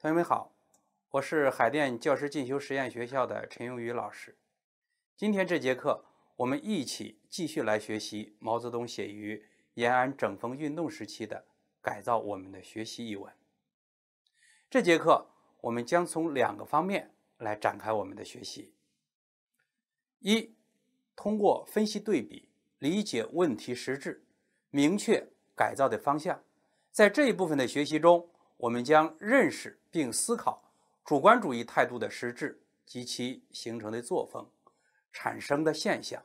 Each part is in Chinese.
同学们好，我是海淀教师进修实验学校的陈永宇老师。今天这节课，我们一起继续来学习毛泽东写于延安整风运动时期的《改造我们的学习》一文。这节课我们将从两个方面来展开我们的学习：一，通过分析对比，理解问题实质，明确改造的方向。在这一部分的学习中，我们将认识。并思考主观主义态度的实质及其形成的作风产生的现象，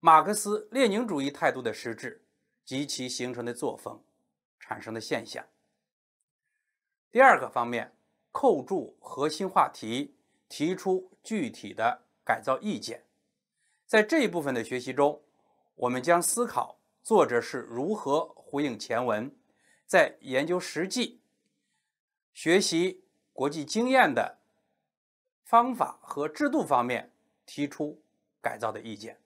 马克思列宁主义态度的实质及其形成的作风产生的现象。第二个方面，扣住核心话题，提出具体的改造意见。在这一部分的学习中，我们将思考作者是如何呼应前文，在研究实际。学习国际经验的方法和制度方面提出改造的意见。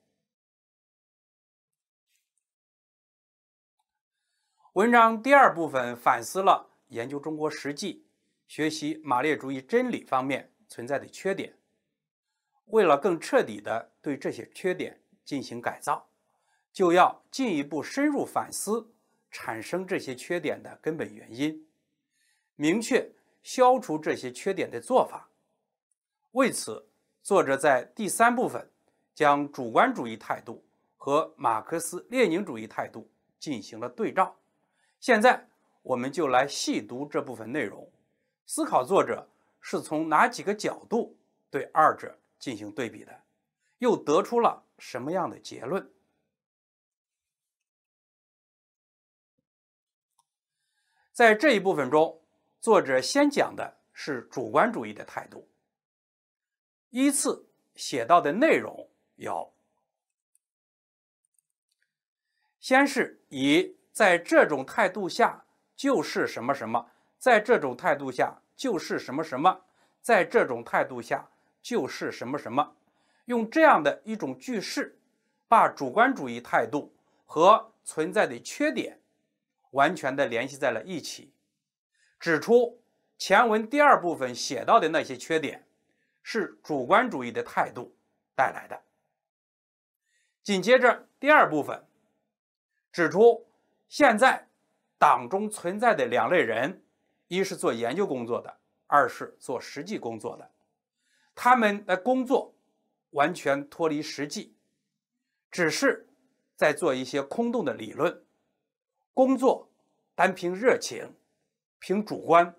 文章第二部分反思了研究中国实际、学习马列主义真理方面存在的缺点。为了更彻底的对这些缺点进行改造，就要进一步深入反思产生这些缺点的根本原因。明确消除这些缺点的做法。为此，作者在第三部分将主观主义态度和马克思列宁主义态度进行了对照。现在，我们就来细读这部分内容，思考作者是从哪几个角度对二者进行对比的，又得出了什么样的结论。在这一部分中。作者先讲的是主观主义的态度，依次写到的内容有：先是以在这种态度下就是什么什么，在这种态度下就是什么什么，在这种态度下就是什么什么，用这样的一种句式，把主观主义态度和存在的缺点完全的联系在了一起。指出前文第二部分写到的那些缺点，是主观主义的态度带来的。紧接着第二部分指出，现在党中存在的两类人，一是做研究工作的，二是做实际工作的。他们的工作完全脱离实际，只是在做一些空洞的理论工作，单凭热情。凭主观，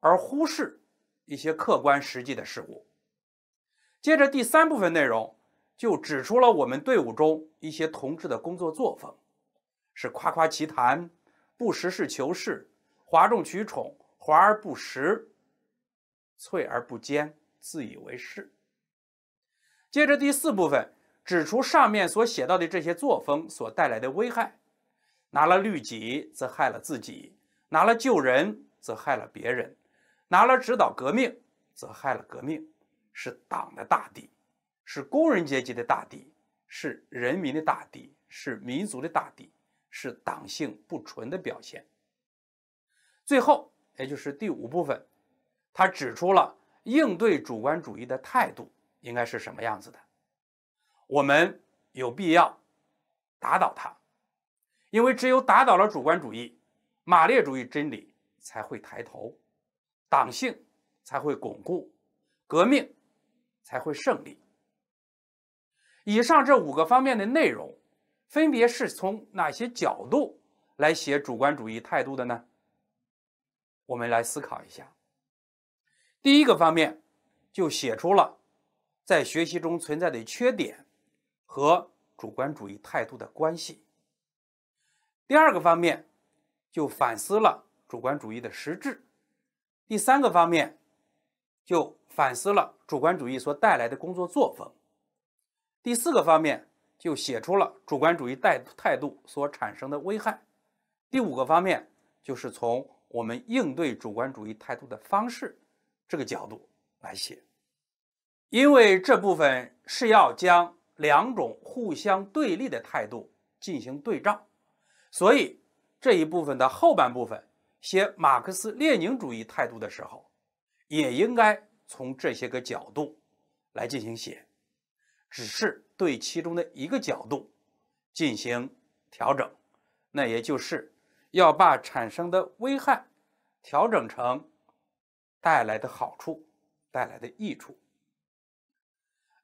而忽视一些客观实际的事物。接着第三部分内容就指出了我们队伍中一些同志的工作作风，是夸夸其谈、不实事求是、哗众取宠、华而不实、脆而不坚、自以为是。接着第四部分指出上面所写到的这些作风所带来的危害，拿了律己，则害了自己。拿了救人则害了别人，拿了指导革命则害了革命，是党的大敌，是工人阶级的大敌，是人民的大敌，是民族的大敌，是党性不纯的表现。最后，也就是第五部分，他指出了应对主观主义的态度应该是什么样子的。我们有必要打倒它，因为只有打倒了主观主义。马列主义真理才会抬头，党性才会巩固，革命才会胜利。以上这五个方面的内容，分别是从哪些角度来写主观主义态度的呢？我们来思考一下。第一个方面就写出了在学习中存在的缺点和主观主义态度的关系。第二个方面。就反思了主观主义的实质，第三个方面就反思了主观主义所带来的工作作风，第四个方面就写出了主观主义态态度所产生的危害，第五个方面就是从我们应对主观主义态度的方式这个角度来写，因为这部分是要将两种互相对立的态度进行对照，所以。这一部分的后半部分写马克思列宁主义态度的时候，也应该从这些个角度来进行写，只是对其中的一个角度进行调整，那也就是要把产生的危害调整成带来的好处、带来的益处。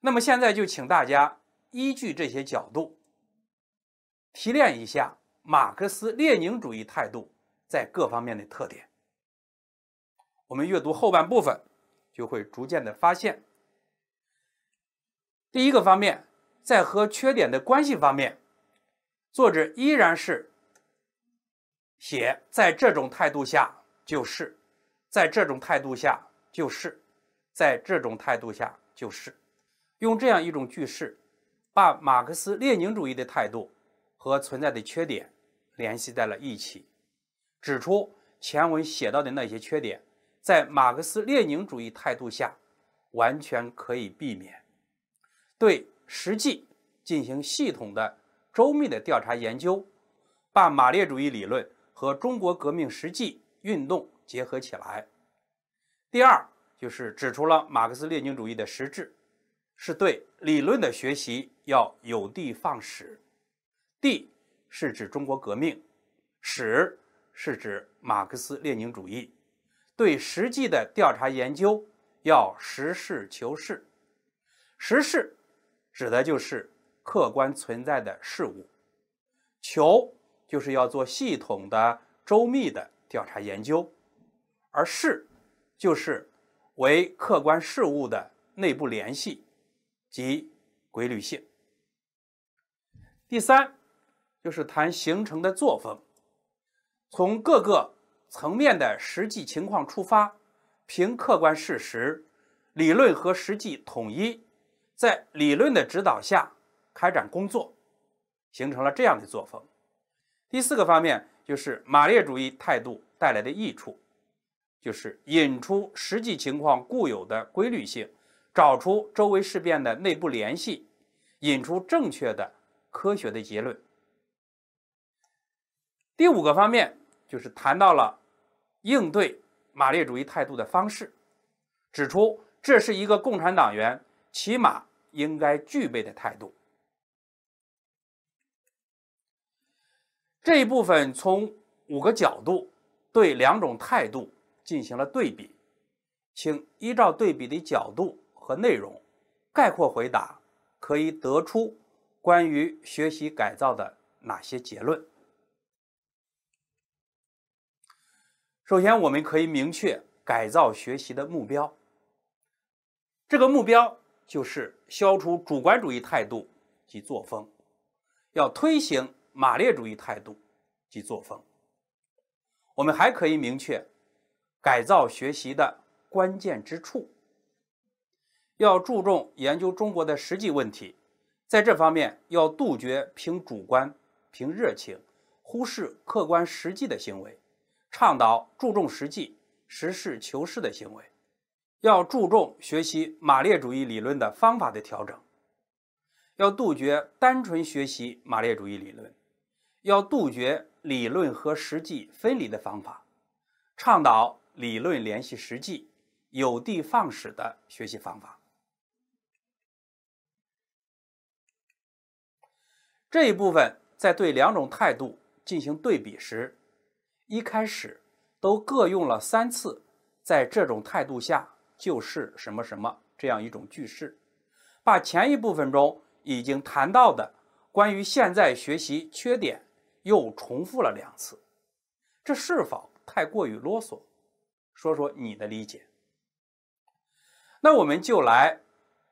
那么现在就请大家依据这些角度提炼一下。马克思列宁主义态度在各方面的特点，我们阅读后半部分就会逐渐的发现。第一个方面，在和缺点的关系方面，作者依然是写在这种态度下，就是在这种态度下，就是在这种态度下，就是用这样一种句式，把马克思列宁主义的态度和存在的缺点。联系在了一起，指出前文写到的那些缺点，在马克思列宁主义态度下，完全可以避免。对实际进行系统的、周密的调查研究，把马列主义理论和中国革命实际运动结合起来。第二，就是指出了马克思列宁主义的实质，是对理论的学习要有地放矢。第。是指中国革命，史是指马克思列宁主义，对实际的调查研究要实事求是，实是指的就是客观存在的事物，求就是要做系统的、周密的调查研究，而事就是为客观事物的内部联系及规律性。第三。就是谈形成的作风，从各个层面的实际情况出发，凭客观事实、理论和实际统一，在理论的指导下开展工作，形成了这样的作风。第四个方面就是马列主义态度带来的益处，就是引出实际情况固有的规律性，找出周围事变的内部联系，引出正确的科学的结论。第五个方面就是谈到了应对马列主义态度的方式，指出这是一个共产党员起码应该具备的态度。这一部分从五个角度对两种态度进行了对比，请依照对比的角度和内容概括回答，可以得出关于学习改造的哪些结论？首先，我们可以明确改造学习的目标。这个目标就是消除主观主义态度及作风，要推行马列主义态度及作风。我们还可以明确改造学习的关键之处，要注重研究中国的实际问题。在这方面，要杜绝凭主观、凭热情，忽视客观实际的行为。倡导注重实际、实事求是的行为，要注重学习马列主义理论的方法的调整，要杜绝单纯学习马列主义理论，要杜绝理论和实际分离的方法，倡导理论联系实际、有的放矢的学习方法。这一部分在对两种态度进行对比时。一开始都各用了三次，在这种态度下，就是什么什么这样一种句式，把前一部分中已经谈到的关于现在学习缺点又重复了两次，这是否太过于啰嗦？说说你的理解。那我们就来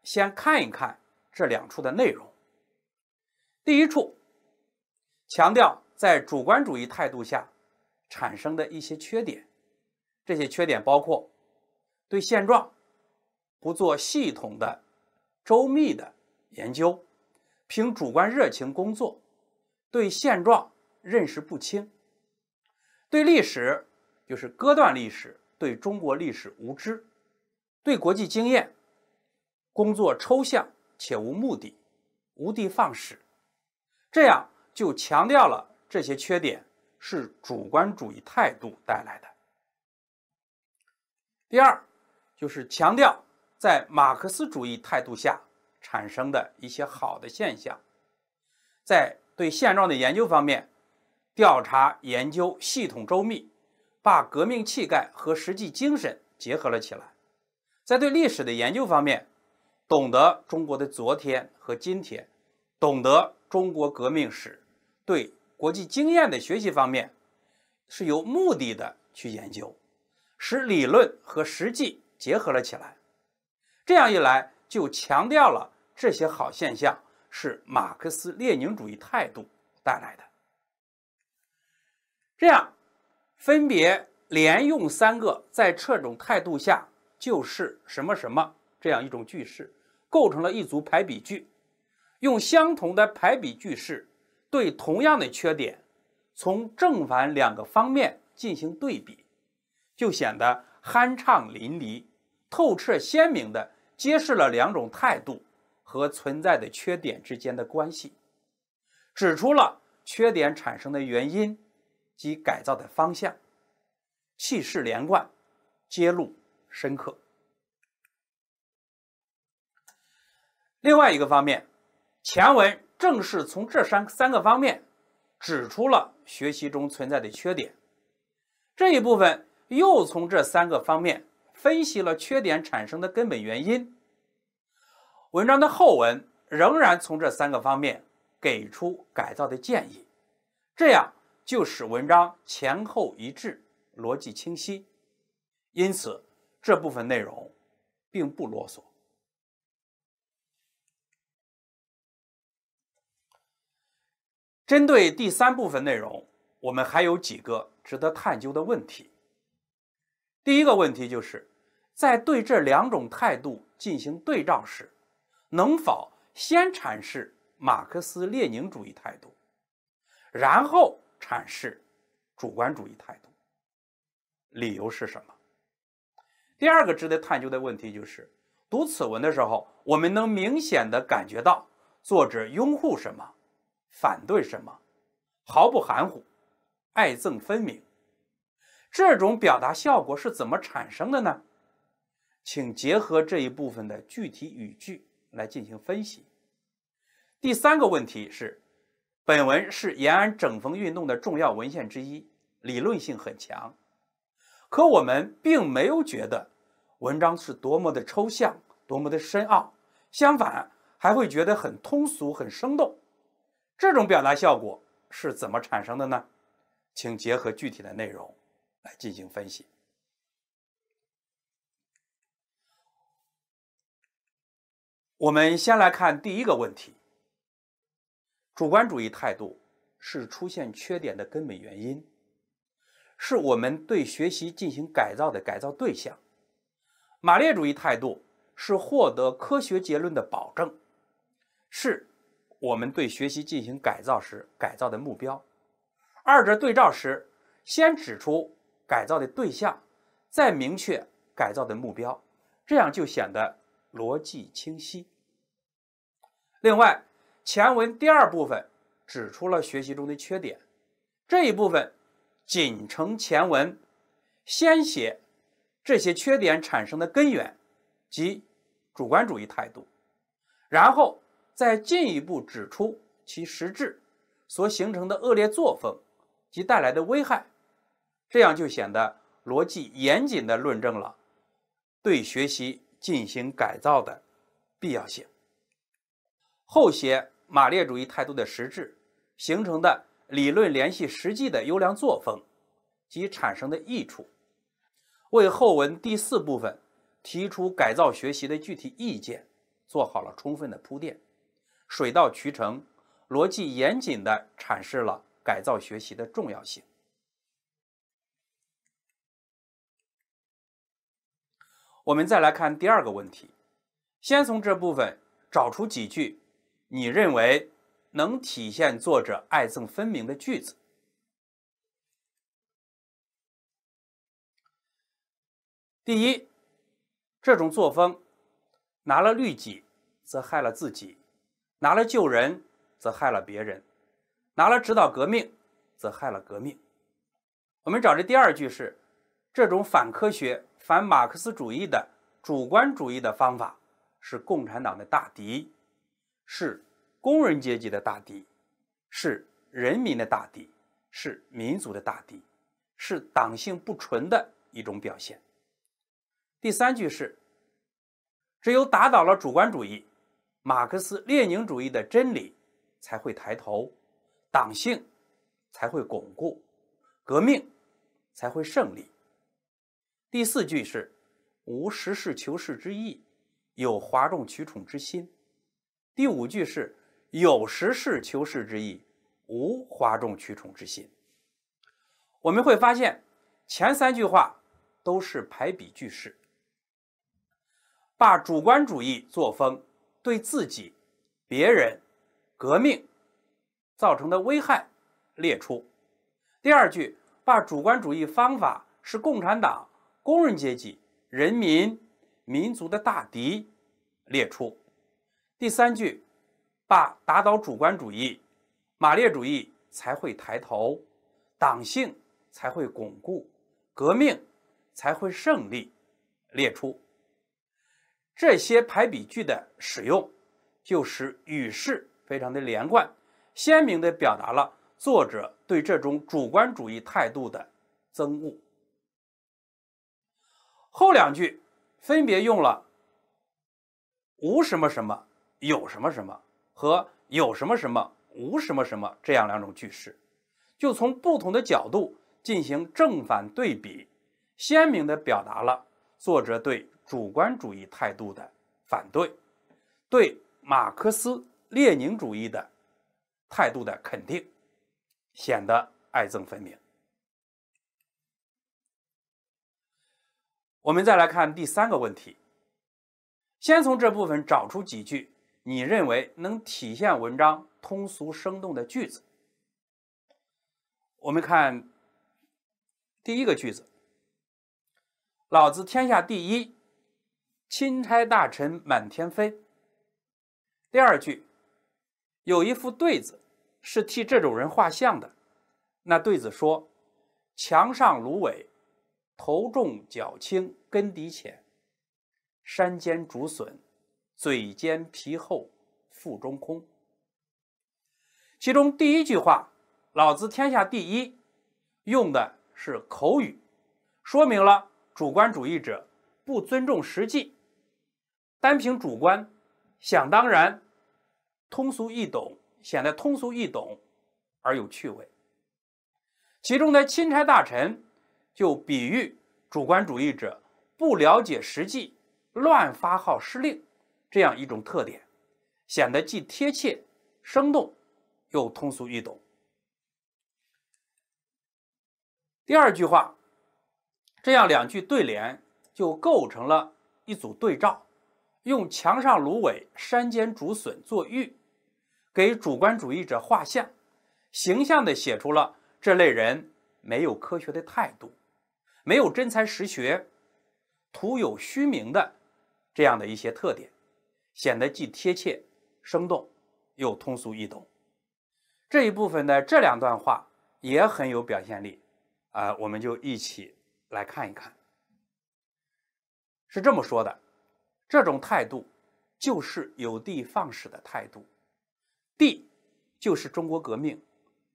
先看一看这两处的内容。第一处强调在主观主义态度下。产生的一些缺点，这些缺点包括对现状不做系统的、周密的研究，凭主观热情工作，对现状认识不清，对历史就是割断历史，对中国历史无知，对国际经验工作抽象且无目的，无的放矢，这样就强调了这些缺点。是主观主义态度带来的。第二，就是强调在马克思主义态度下产生的一些好的现象，在对现状的研究方面，调查研究系统周密，把革命气概和实际精神结合了起来。在对历史的研究方面，懂得中国的昨天和今天，懂得中国革命史，对。国际经验的学习方面，是有目的的去研究，使理论和实际结合了起来。这样一来，就强调了这些好现象是马克思列宁主义态度带来的。这样，分别连用三个在这种态度下就是什么什么这样一种句式，构成了一组排比句，用相同的排比句式。对同样的缺点，从正反两个方面进行对比，就显得酣畅淋漓、透彻鲜明地揭示了两种态度和存在的缺点之间的关系，指出了缺点产生的原因及改造的方向，气势连贯，揭露深刻。另外一个方面，前文。正是从这三三个方面指出了学习中存在的缺点，这一部分又从这三个方面分析了缺点产生的根本原因。文章的后文仍然从这三个方面给出改造的建议，这样就使文章前后一致，逻辑清晰。因此，这部分内容并不啰嗦。针对第三部分内容，我们还有几个值得探究的问题。第一个问题就是，在对这两种态度进行对照时，能否先阐释马克思列宁主义态度，然后阐释主观主义态度？理由是什么？第二个值得探究的问题就是，读此文的时候，我们能明显的感觉到作者拥护什么？反对什么，毫不含糊，爱憎分明。这种表达效果是怎么产生的呢？请结合这一部分的具体语句来进行分析。第三个问题是，本文是延安整风运动的重要文献之一，理论性很强。可我们并没有觉得文章是多么的抽象，多么的深奥，相反，还会觉得很通俗，很生动。这种表达效果是怎么产生的呢？请结合具体的内容来进行分析。我们先来看第一个问题：主观主义态度是出现缺点的根本原因，是我们对学习进行改造的改造对象；马列主义态度是获得科学结论的保证，是。我们对学习进行改造时，改造的目标；二者对照时，先指出改造的对象，再明确改造的目标，这样就显得逻辑清晰。另外，前文第二部分指出了学习中的缺点，这一部分仅承前文，先写这些缺点产生的根源及主观主义态度，然后。再进一步指出其实质，所形成的恶劣作风及带来的危害，这样就显得逻辑严谨的论证了对学习进行改造的必要性。后写马列主义态度的实质形成的理论联系实际的优良作风及产生的益处，为后文第四部分提出改造学习的具体意见做好了充分的铺垫。水到渠成，逻辑严谨的阐释了改造学习的重要性。我们再来看第二个问题，先从这部分找出几句你认为能体现作者爱憎分明的句子。第一，这种作风拿了律己，则害了自己。拿了救人，则害了别人；拿了指导革命，则害了革命。我们找这第二句是：这种反科学、反马克思主义的主观主义的方法，是共产党的大敌，是工人阶级的大敌，是人民的大敌，是民族的大敌，是党性不纯的一种表现。第三句是：只有打倒了主观主义。马克思列宁主义的真理才会抬头，党性才会巩固，革命才会胜利。第四句是无实事求是之意，有哗众取宠之心。第五句是有实事求是之意，无哗众取宠之心。我们会发现前三句话都是排比句式，把主观主义作风。对自己、别人、革命造成的危害列出；第二句，把主观主义方法是共产党、工人阶级、人民、民族的大敌列出；第三句，把打倒主观主义、马列主义才会抬头，党性才会巩固，革命才会胜利列出。这些排比句的使用，就使语势非常的连贯，鲜明地表达了作者对这种主观主义态度的憎恶。后两句分别用了“无什么什么有什么什么”和“有什么什么无什么什么”这样两种句式，就从不同的角度进行正反对比，鲜明地表达了。作者对主观主义态度的反对，对马克思列宁主义的态度的肯定，显得爱憎分明。我们再来看第三个问题，先从这部分找出几句你认为能体现文章通俗生动的句子。我们看第一个句子。老子天下第一，钦差大臣满天飞。第二句有一副对子是替这种人画像的，那对子说：“墙上芦苇，头重脚轻根底浅；山间竹笋，嘴尖皮厚腹中空。”其中第一句话“老子天下第一”用的是口语，说明了。主观主义者不尊重实际，单凭主观想当然，通俗易懂，显得通俗易懂而有趣味。其中的钦差大臣就比喻主观主义者不了解实际，乱发号施令这样一种特点，显得既贴切、生动又通俗易懂。第二句话。这样两句对联就构成了一组对照，用墙上芦苇、山间竹笋作喻，给主观主义者画像，形象地写出了这类人没有科学的态度，没有真才实学，徒有虚名的这样的一些特点，显得既贴切、生动又通俗易懂。这一部分的这两段话也很有表现力啊，我们就一起。来看一看，是这么说的：这种态度就是有的放矢的态度，地就是中国革命，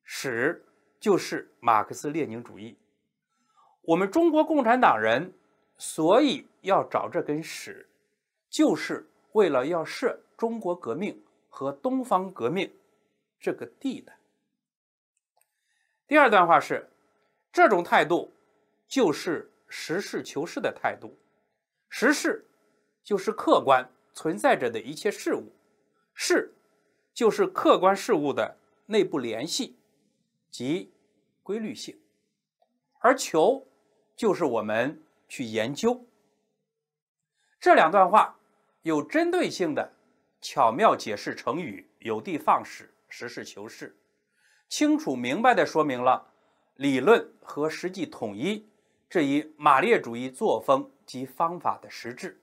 史就是马克思列宁主义。我们中国共产党人所以要找这根史，就是为了要设中国革命和东方革命这个地的。第二段话是：这种态度。就是实事求是的态度，实事就是客观存在着的一切事物，是就是客观事物的内部联系及规律性，而求就是我们去研究。这两段话有针对性的巧妙解释成语，有的放矢，实事求是，清楚明白的说明了理论和实际统一。这一马列主义作风及方法的实质，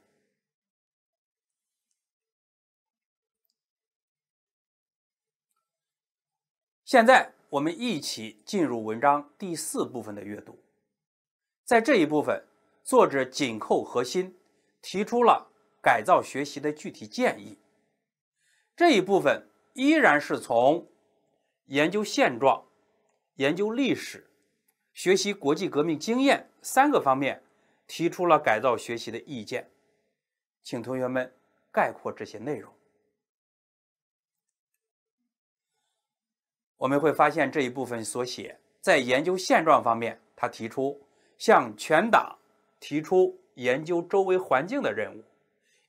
现在我们一起进入文章第四部分的阅读。在这一部分，作者紧扣核心，提出了改造学习的具体建议。这一部分依然是从研究现状、研究历史。学习国际革命经验三个方面提出了改造学习的意见，请同学们概括这些内容。我们会发现这一部分所写在研究现状方面，他提出向全党提出研究周围环境的任务，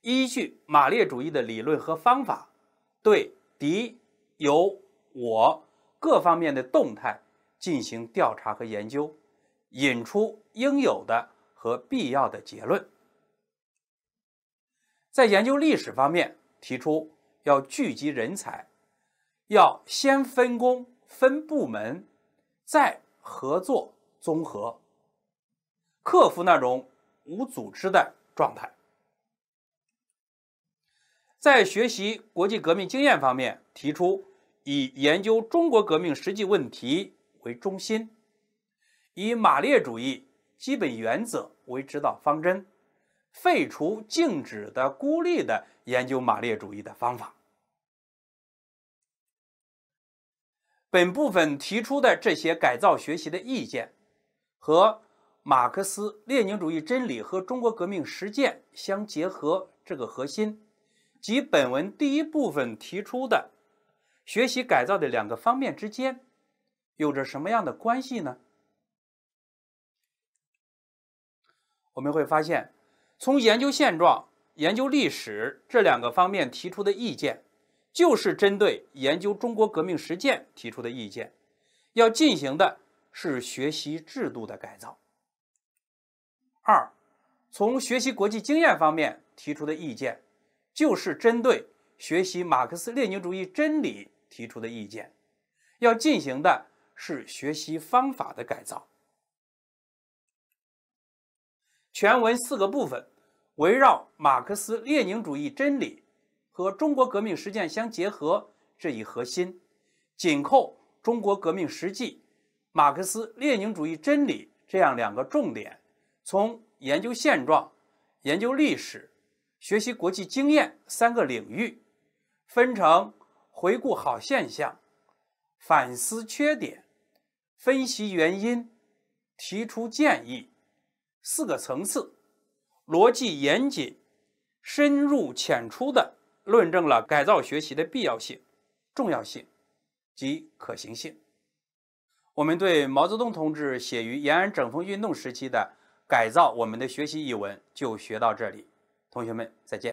依据马列主义的理论和方法，对敌、友、我各方面的动态。进行调查和研究，引出应有的和必要的结论。在研究历史方面，提出要聚集人才，要先分工分部门，再合作综合，克服那种无组织的状态。在学习国际革命经验方面，提出以研究中国革命实际问题。为中心，以马列主义基本原则为指导方针，废除静止的、孤立的研究马列主义的方法。本部分提出的这些改造学习的意见，和马克思列宁主义真理和中国革命实践相结合这个核心，及本文第一部分提出的学习改造的两个方面之间。有着什么样的关系呢？我们会发现，从研究现状、研究历史这两个方面提出的意见，就是针对研究中国革命实践提出的意见，要进行的是学习制度的改造。二，从学习国际经验方面提出的意见，就是针对学习马克思列宁主义真理提出的意见，要进行的。是学习方法的改造。全文四个部分围绕马克思列宁主义真理和中国革命实践相结合这一核心，紧扣中国革命实际、马克思列宁主义真理这样两个重点，从研究现状、研究历史、学习国际经验三个领域，分成回顾好现象、反思缺点。分析原因，提出建议，四个层次，逻辑严谨，深入浅出地论证了改造学习的必要性、重要性及可行性。我们对毛泽东同志写于延安整风运动时期的《改造我们的学习》一文就学到这里，同学们再见。